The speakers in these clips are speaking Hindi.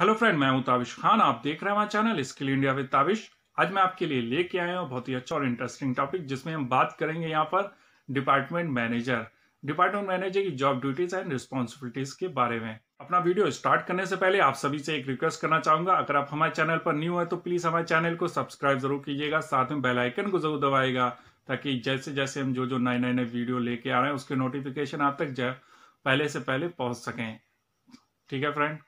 हेलो फ्रेंड मैं हूं ताविश खान आप देख रहे हैं हमारा channel skill India with Tavish आज मैं आपके लिए लेके आया हूं बहुत ही अच्छा और इंटरेस्टिंग टॉपिक जिसमें हम बात करेंगे यहाँ पर डिपार्टमेंट मैनेजर डिपार्टमेंट मैनेजर की जॉब ड्यूटीज एंड रिस्पॉन्सिबिलिटीज के बारे में अपना वीडियो स्टार्ट करने से पहले आप सभी से एक रिक्वेस्ट करना चाहूंगा अगर आप हमारे चैनल पर न्यू है तो प्लीज हमारे चैनल को सब्सक्राइब जरूर कीजिएगा साथ में बेलाइकन को जरूर दबाएगा ताकि जैसे जैसे हम जो जो नए नए नए वीडियो लेके आ रहे हैं उसके नोटिफिकेशन आप तक पहले से पहले पहुंच सकें ठीक है फ्रेंड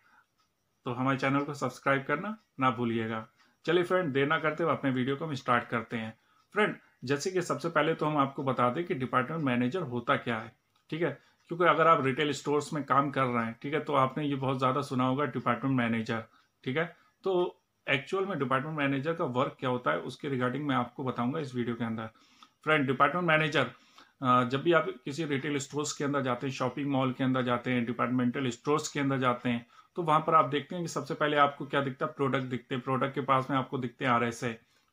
तो हमारे चैनल को सब्सक्राइब करना ना भूलिएगा चलिए फ्रेंड देर ना करते हुए अपने वीडियो को हम स्टार्ट करते हैं फ्रेंड जैसे कि सबसे पहले तो हम आपको बता दें कि डिपार्टमेंट मैनेजर होता क्या है ठीक है क्योंकि अगर आप रिटेल स्टोर्स में काम कर रहे हैं ठीक है तो आपने ये बहुत ज़्यादा सुना होगा डिपार्टमेंट मैनेजर ठीक है तो एक्चुअल में डिपार्टमेंट मैनेजर का वर्क क्या होता है उसके रिगार्डिंग मैं आपको बताऊंगा इस वीडियो के अंदर फ्रेंड डिपार्टमेंट मैनेजर जब भी आप किसी रिटेल स्टोर्स के अंदर जाते हैं शॉपिंग मॉल के अंदर जाते हैं डिपार्टमेंटल स्टोर्स के अंदर जाते हैं तो वहां पर आप देखते हैं कि सबसे पहले आपको क्या दिखता है प्रोडक्ट दिखते हैं प्रोडक्ट के पास में आपको दिखते हैं आर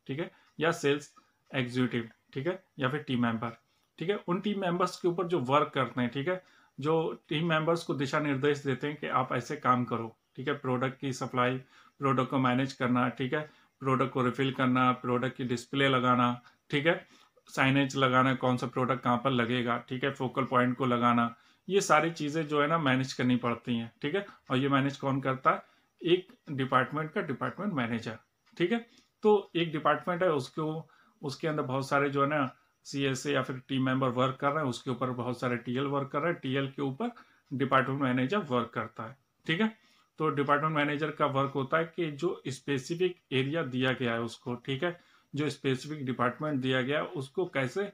ठीक है या सेल्स एग्जीक्यूटिव ठीक है या फिर टीम मेंबर ठीक है उन टीम मेंबर्स के ऊपर जो वर्क करते हैं ठीक है जो टीम मेंबर्स को दिशा निर्देश देते हैं कि आप ऐसे काम करो ठीक है प्रोडक्ट की सप्लाई प्रोडक्ट को मैनेज करना ठीक है प्रोडक्ट को रिफिल करना प्रोडक्ट की डिस्प्ले लगाना ठीक है साइनेज लगाना कौन सा प्रोडक्ट कहाँ पर लगेगा ठीक है फोकल पॉइंट को लगाना ये सारी चीज़ें जो है ना मैनेज करनी पड़ती हैं ठीक है और ये मैनेज कौन करता है एक डिपार्टमेंट का डिपार्टमेंट मैनेजर ठीक है तो एक डिपार्टमेंट है उसको उसके अंदर बहुत सारे जो है ना सी एस ए या फिर टीम मेंबर वर्क कर रहे हैं उसके ऊपर बहुत सारे टीएल वर्क कर रहे हैं टीएल के ऊपर डिपार्टमेंट मैनेजर वर्क करता है ठीक है तो डिपार्टमेंट मैनेजर का वर्क होता है कि जो स्पेसिफिक एरिया दिया गया है उसको ठीक है जो स्पेसिफिक डिपार्टमेंट दिया गया है उसको कैसे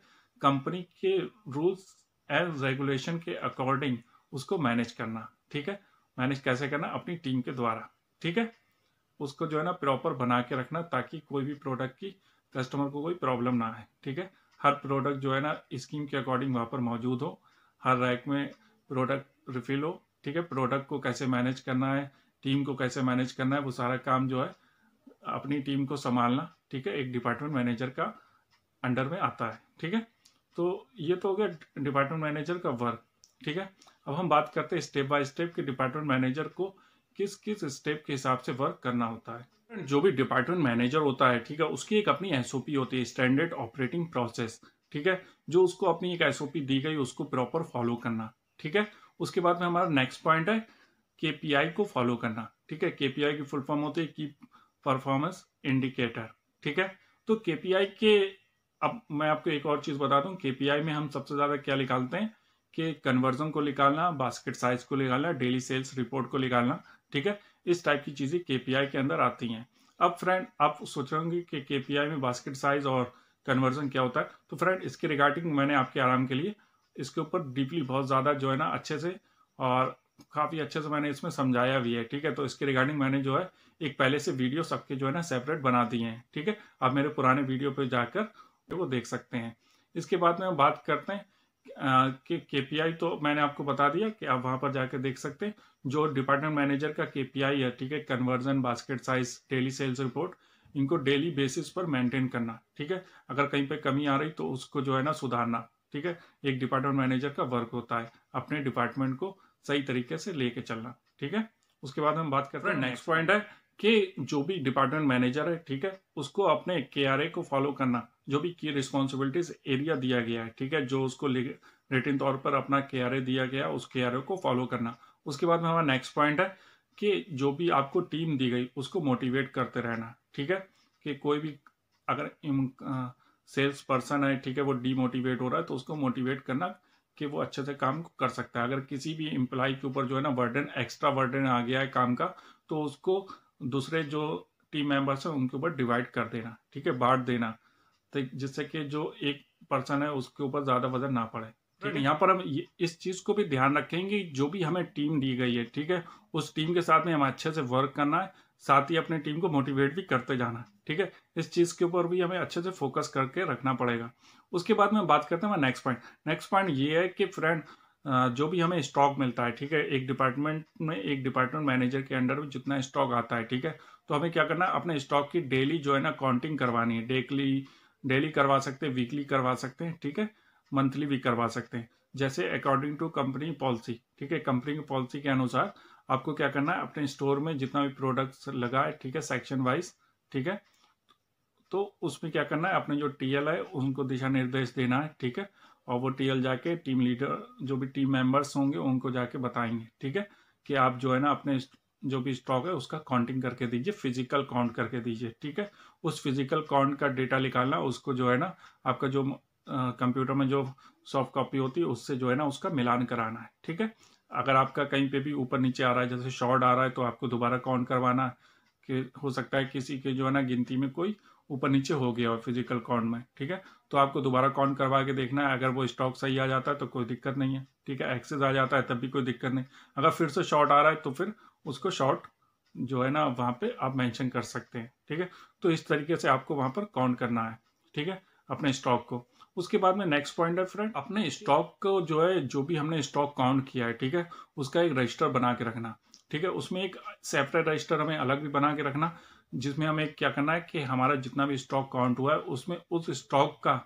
कंपनी के रूल्स एज रेगुलेशन के अकॉर्डिंग उसको मैनेज करना ठीक है मैनेज कैसे करना अपनी टीम के द्वारा ठीक है उसको जो है ना प्रॉपर बना के रखना ताकि कोई भी प्रोडक्ट की कस्टमर को कोई प्रॉब्लम ना आए ठीक है हर प्रोडक्ट जो है ना स्कीम के अकॉर्डिंग वहाँ पर मौजूद हो हर रैक में प्रोडक्ट रिफिल हो ठीक है प्रोडक्ट को कैसे मैनेज करना है टीम को कैसे मैनेज करना है वो सारा काम जो है अपनी टीम को संभालना ठीक है एक डिपार्टमेंट मैनेजर का अंडर में आता है ठीक है तो ये तो हो गया डिपार्टमेंट मैनेजर का वर्क ठीक है अब हम बात करते हैं स्टेप बाय स्टेप कि डिपार्टमेंट मैनेजर को किस किस स्टेप के हिसाब से वर्क करना होता है जो भी डिपार्टमेंट मैनेजर होता है ठीक है उसकी एक अपनी एसओपी होती है स्टैंडर्ड ऑपरेटिंग प्रोसेस ठीक है जो उसको अपनी एक एसओपी दी गई उसको प्रॉपर फॉलो करना ठीक है उसके बाद में हमारा नेक्स्ट पॉइंट है के को फॉलो करना ठीक है के की फुल फॉर्म होती है की परफॉर्मेंस इंडिकेटर ठीक है तो के के अब मैं आपको एक और चीज़ बता दूं केपीआई में हम सबसे ज़्यादा क्या निकालते हैं कि कन्वर्जन को निकालना बास्केट साइज को निकालना डेली सेल्स रिपोर्ट को निकालना ठीक है इस टाइप की चीज़ें केपीआई के अंदर आती हैं अब फ्रेंड आप सोच रहे होंगे कि केपीआई में बास्केट साइज और कन्वर्जन क्या होता है तो फ्रेंड इसके रिगार्डिंग मैंने आपके आराम के लिए इसके ऊपर डीपली बहुत ज़्यादा जो है ना अच्छे से और काफ़ी अच्छे से मैंने इसमें समझाया भी है ठीक है तो इसके रिगार्डिंग मैंने जो है एक पहले से वीडियो सबके जो है ना सेपरेट बना दिए हैं ठीक है आप मेरे पुराने वीडियो पे जाकर वो देख सकते हैं इसके बाद में हम बात करते हैं कि के तो मैंने आपको बता दिया कि आप वहां पर जाकर देख सकते हैं जो डिपार्टमेंट मैनेजर का के है ठीक है conversion basket size daily sales report इनको डेली बेसिस पर मेंटेन करना ठीक है अगर कहीं पे कमी आ रही तो उसको जो है ना सुधारना ठीक है एक डिपार्टमेंट मैनेजर का वर्क होता है अपने डिपार्टमेंट को सही तरीके से लेके चलना ठीक है उसके बाद हम बात करते हैं नेक्स्ट पॉइंट है कि जो भी डिपार्टमेंट मैनेजर है ठीक है उसको अपने के को फॉलो करना जो भी की रिस्पॉन्सिबिलिटीज एरिया दिया गया है ठीक है जो उसको रिटिन तौर पर अपना के आर ए दिया गया उस के आर ए को फॉलो करना उसके बाद में हमारा नेक्स्ट पॉइंट है कि जो भी आपको टीम दी गई उसको मोटिवेट करते रहना ठीक है कि कोई भी अगर सेल्स पर्सन है ठीक है वो डीमोटिवेट हो रहा है तो उसको मोटिवेट करना कि वो अच्छे से काम कर सकता है अगर किसी भी एम्प्लॉय के ऊपर जो है ना वर्डन एक्स्ट्रा वर्डन आ गया है काम का तो उसको दूसरे जो टीम मेंबर्स हैं उनके ऊपर डिवाइड कर देना ठीक है बांट देना जिससे कि जो एक पर्सन है उसके ऊपर ज़्यादा वजन ना पड़े ठीक है यहाँ पर हम इस चीज़ को भी ध्यान रखेंगे जो भी हमें टीम दी गई है ठीक है उस टीम के साथ में हमें अच्छे से वर्क करना है साथ ही अपने टीम को मोटिवेट भी करते जाना ठीक है इस चीज़ के ऊपर भी हमें अच्छे से फोकस करके रखना पड़ेगा उसके बाद में बात करते हैं नेक्स्ट पॉइंट नेक्स्ट पॉइंट ये है कि फ्रेंड जो भी हमें स्टॉक मिलता है ठीक है एक डिपार्टमेंट में एक डिपार्टमेंट मैनेजर के अंडर में जितना स्टॉक आता है ठीक है तो हमें क्या करना है अपने स्टॉक की डेली जो है ना काउंटिंग करवानी है डेली डेली करवा सकते हैं वीकली करवा सकते हैं ठीक है मंथली भी करवा सकते हैं जैसे अकॉर्डिंग टू कंपनी पॉलिसी ठीक है कंपनी की पॉलिसी के अनुसार आपको क्या करना है अपने स्टोर में जितना भी प्रोडक्ट्स लगा है ठीक है सेक्शन वाइज ठीक है तो उसमें क्या करना है अपने जो टीएल है उनको दिशा निर्देश देना है ठीक है और वो टीएल जाके टीम लीडर जो भी टीम मेंबर्स होंगे उनको जाके बताएंगे ठीक है कि आप जो है ना अपने जो भी स्टॉक है उसका काउंटिंग करके दीजिए फिजिकल काउंट करके दीजिए ठीक है उस फिजिकल काउंट का डेटा निकालना उसको जो है ना आपका जो कंप्यूटर में जो सॉफ्ट कॉपी होती है उससे जो है ना उसका मिलान कराना है ठीक है अगर आपका कहीं पे भी ऊपर नीचे आ रहा है जैसे शॉर्ट आ रहा है तो आपको दोबारा काउंट करवाना कि हो सकता है किसी के जो है ना गिनती में कोई ऊपर नीचे हो गया हो फिजिकल काउंट में ठीक है तो आपको दोबारा काउंट करवा के देखना है अगर वो स्टॉक सही आ जाता है तो कोई दिक्कत नहीं है ठीक है एक्सेस आ जाता है तब भी कोई दिक्कत नहीं अगर फिर से शॉर्ट आ रहा है तो फिर उसको शॉर्ट जो है ना वहाँ पे आप मेंशन कर सकते हैं ठीक है तो इस तरीके से आपको वहाँ पर काउंट करना है ठीक है अपने स्टॉक को उसके बाद में नेक्स्ट पॉइंट है फ्रेंड अपने स्टॉक को जो है जो भी हमने स्टॉक काउंट किया है ठीक है उसका एक रजिस्टर बना के रखना ठीक है उसमें एक सेपरेट रजिस्टर हमें अलग भी बना के रखना जिसमें हमें क्या करना है कि हमारा जितना भी स्टॉक काउंट हुआ है उसमें उस स्टॉक का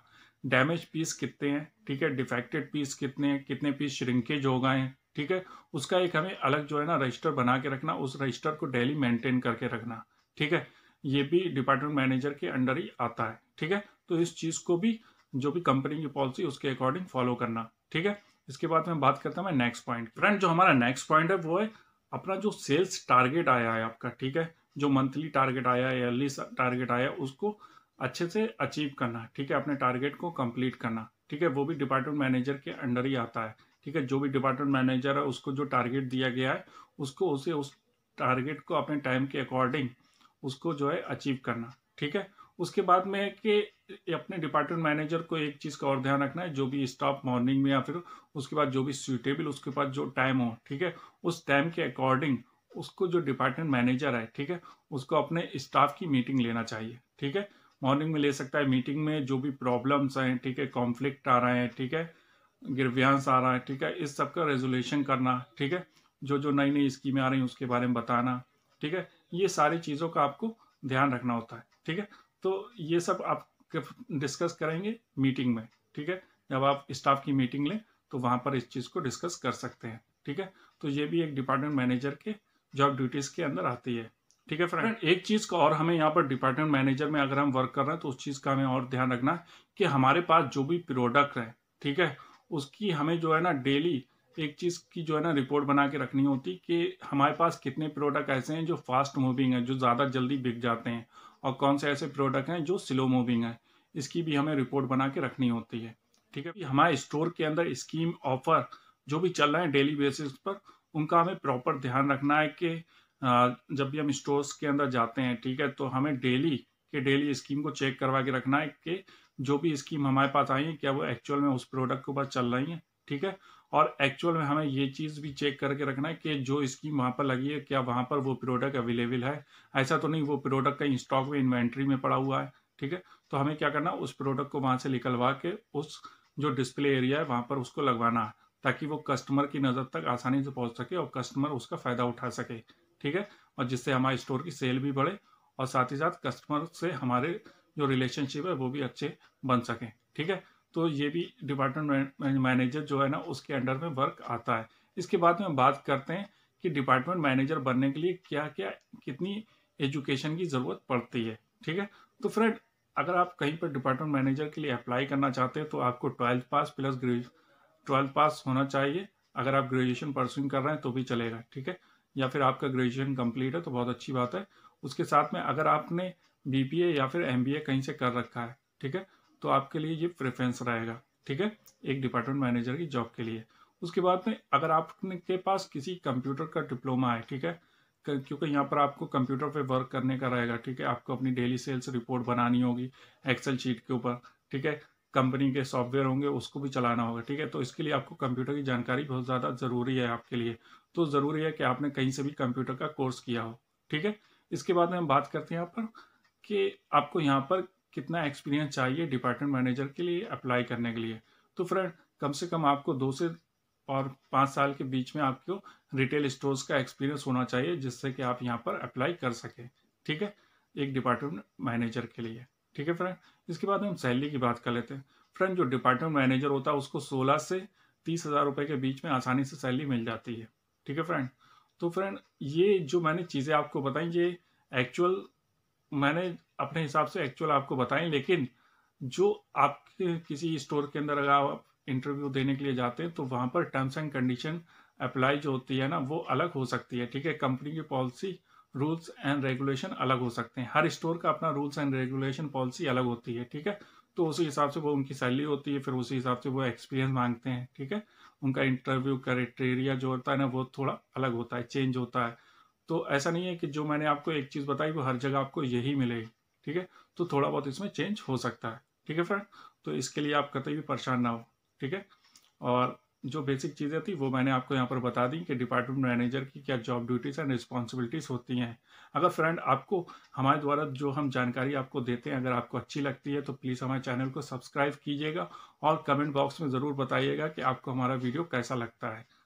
डैमेज पीस कितने हैं ठीक है डिफेक्टेड पीस कितने हैं कितने पीस श्रिंकेज हो गए हैं ठीक है उसका एक हमें अलग जो है ना रजिस्टर बना के रखना उस रजिस्टर को डेली मेंटेन करके रखना ठीक है ये भी डिपार्टमेंट मैनेजर के अंडर ही आता है ठीक है तो इस चीज़ को भी जो भी कंपनी की पॉलिसी उसके अकॉर्डिंग फॉलो करना ठीक है इसके बाद में बात करता हूँ नेक्स्ट पॉइंट फ्रेंड जो हमारा नेक्स्ट पॉइंट है वो है अपना जो सेल्स टारगेट आया है आपका ठीक है जो मंथली टारगेट आया है एयरली टारगेट आया उसको अच्छे से अचीव करना ठीक है अपने टारगेट को कंप्लीट करना ठीक है वो भी डिपार्टमेंट मैनेजर के अंडर ही आता है ठीक है जो भी डिपार्टमेंट मैनेजर है उसको जो टारगेट दिया गया है उसको उसे उस टारगेट को अपने टाइम के अकॉर्डिंग उसको जो है अचीव करना ठीक है उसके बाद में है कि अपने डिपार्टमेंट मैनेजर को एक चीज़ का और ध्यान रखना है जो भी स्टाफ मॉर्निंग में या फिर उसके बाद जो भी सूटेबल उसके पास जो टाइम हो ठीक है उस टाइम के अकॉर्डिंग उसको जो डिपार्टमेंट मैनेजर है ठीक है उसको अपने स्टाफ की मीटिंग लेना चाहिए ठीक है मॉर्निंग में ले सकता है मीटिंग में जो भी प्रॉब्लम्स हैं ठीक है कॉन्फ्लिक्ट आ रहे हैं ठीक है गिरव्यांश आ रहा है ठीक है इस सब का रेजोल्यूशन करना ठीक है जो जो नई नई स्कीमें आ रही हैं उसके बारे में बताना ठीक है ये सारी चीज़ों का आपको ध्यान रखना होता है ठीक है तो ये सब आप डिस्कस करेंगे मीटिंग में ठीक है जब आप स्टाफ की मीटिंग लें तो वहाँ पर इस चीज़ को डिस्कस कर सकते हैं ठीक है तो ये भी एक डिपार्टमेंट मैनेजर के जॉब ड्यूटीज़ के अंदर आती है ठीक है फ्रेंड एक चीज़ का और हमें यहाँ पर डिपार्टमेंट मैनेजर में अगर हम वर्क कर रहे हैं तो उस चीज़ का हमें और ध्यान रखना है कि हमारे पास जो भी प्रोडक्ट हैं ठीक है उसकी हमें जो है ना डेली एक चीज़ की जो है ना रिपोर्ट बना के रखनी होती कि हमारे पास कितने प्रोडक्ट ऐसे हैं जो फास्ट मूविंग है जो ज़्यादा जल्दी बिक जाते हैं और कौन से ऐसे प्रोडक्ट हैं जो स्लो मूविंग है इसकी भी हमें रिपोर्ट बना के रखनी होती है ठीक है हमारे स्टोर के अंदर स्कीम ऑफर जो भी चल रहे हैं डेली बेसिस पर उनका हमें प्रॉपर ध्यान रखना है कि जब भी हम स्टोर्स के अंदर जाते हैं ठीक है तो हमें डेली के डेली स्कीम को चेक करवा के रखना है कि जो भी स्कीम हमारे पास आई है क्या वो एक्चुअल में उस प्रोडक्ट के ऊपर चल रही है ठीक है और एक्चुअल में हमें ये चीज़ भी चेक करके रखना है कि जो स्कीम वहाँ पर लगी है क्या वहाँ पर वो प्रोडक्ट अवेलेबल है ऐसा तो नहीं वो प्रोडक्ट कहीं स्टॉक में इन्वेंट्री में पड़ा हुआ है ठीक है तो हमें क्या करना है उस प्रोडक्ट को वहाँ से निकलवा के उस जो डिस्प्ले एरिया है वहाँ पर उसको लगवाना है ताकि वो कस्टमर की नज़र तक आसानी से पहुँच सके और कस्टमर उसका फ़ायदा उठा सके ठीक है और जिससे हमारे स्टोर की सेल भी बढ़े और साथ ही साथ कस्टमर से हमारे जो रिलेशनशिप है वो भी अच्छे बन सकें ठीक है तो ये भी डिपार्टमेंट मैनेजर जो है ना उसके अंडर में वर्क आता है इसके बाद में बात करते हैं कि डिपार्टमेंट मैनेजर बनने के लिए क्या क्या कितनी एजुकेशन की ज़रूरत पड़ती है ठीक है तो फ्रेंड अगर आप कहीं पर डिपार्टमेंट मैनेजर के लिए अप्लाई करना चाहते हैं तो आपको ट्वेल्थ पास प्लस ग्रेजु ट्वेल्थ पास होना चाहिए अगर आप ग्रेजुएशन परस्यूइंग कर रहे हैं तो भी चलेगा ठीक है या फिर आपका ग्रेजुएशन कम्प्लीट है तो बहुत अच्छी बात है उसके साथ में अगर आपने बीबीए या फिर एमबीए कहीं से कर रखा है ठीक है तो आपके लिए ये प्रेफरेंस रहेगा ठीक है एक डिपार्टमेंट मैनेजर की जॉब के लिए उसके बाद में अगर आपके पास किसी कंप्यूटर का डिप्लोमा है ठीक है क्योंकि यहाँ पर आपको कंप्यूटर पे वर्क करने का रहेगा ठीक है आपको अपनी डेली सेल्स रिपोर्ट बनानी होगी एक्सेल शीट के ऊपर ठीक है कंपनी के सॉफ्टवेयर होंगे उसको भी चलाना होगा ठीक है तो इसके लिए आपको कंप्यूटर की जानकारी बहुत ज़्यादा ज़रूरी है आपके लिए तो ज़रूरी है कि आपने कहीं से भी कंप्यूटर का कोर्स किया हो ठीक है इसके बाद में हम बात करते हैं यहाँ पर कि आपको यहाँ पर कितना एक्सपीरियंस चाहिए डिपार्टमेंट मैनेजर के लिए अप्लाई करने के लिए तो फ्रेंड कम से कम आपको दो से और पाँच साल के बीच में आपको रिटेल स्टोर्स का एक्सपीरियंस होना चाहिए जिससे कि आप यहाँ पर अप्लाई कर सकें ठीक है एक डिपार्टमेंट मैनेजर के लिए ठीक है फ्रेंड इसके बाद हम सैलरी की बात कर लेते हैं फ्रेंड जो डिपार्टमेंट मैनेजर होता है उसको सोलह से तीस हज़ार रुपये के बीच में आसानी से सैलरी मिल जाती है ठीक है फ्रेंड तो फ्रेंड ये जो मैंने चीज़ें आपको बताई ये एक्चुअल मैंने अपने हिसाब से एक्चुअल आपको बताई लेकिन जो आपके किसी स्टोर के अंदर अगर आप इंटरव्यू देने के लिए जाते हैं तो वहां पर टर्म्स एंड कंडीशन अप्लाई जो होती है ना वो अलग हो सकती है ठीक है कंपनी की पॉलिसी रूल्स एंड रेगुलेशन अलग हो सकते हैं हर स्टोर का अपना रूल्स एंड रेगुलेशन पॉलिसी अलग होती है ठीक है तो उसी हिसाब से वो उनकी सैलरी होती है फिर उसी हिसाब से वो एक्सपीरियंस मांगते हैं ठीक है उनका इंटरव्यू क्राइटेरिया जो होता है ना वो थोड़ा अलग होता है चेंज होता है तो ऐसा नहीं है कि जो मैंने आपको एक चीज़ बताई वो हर जगह आपको यही मिलेगी ठीक है तो थोड़ा बहुत इसमें चेंज हो सकता है ठीक है फ्रेंड तो इसके लिए आप कतई भी परेशान ना हो ठीक है और जो बेसिक चीज़ें थी वो मैंने आपको यहाँ पर बता दी कि डिपार्टमेंट मैनेजर की क्या जॉब ड्यूटीज़ एंड रिस्पॉन्सिबिलिटीज़ होती हैं अगर फ्रेंड आपको हमारे द्वारा जो हम जानकारी आपको देते हैं अगर आपको अच्छी लगती है तो प्लीज़ हमारे चैनल को सब्सक्राइब कीजिएगा और कमेंट बॉक्स में ज़रूर बताइएगा कि आपको हमारा वीडियो कैसा लगता है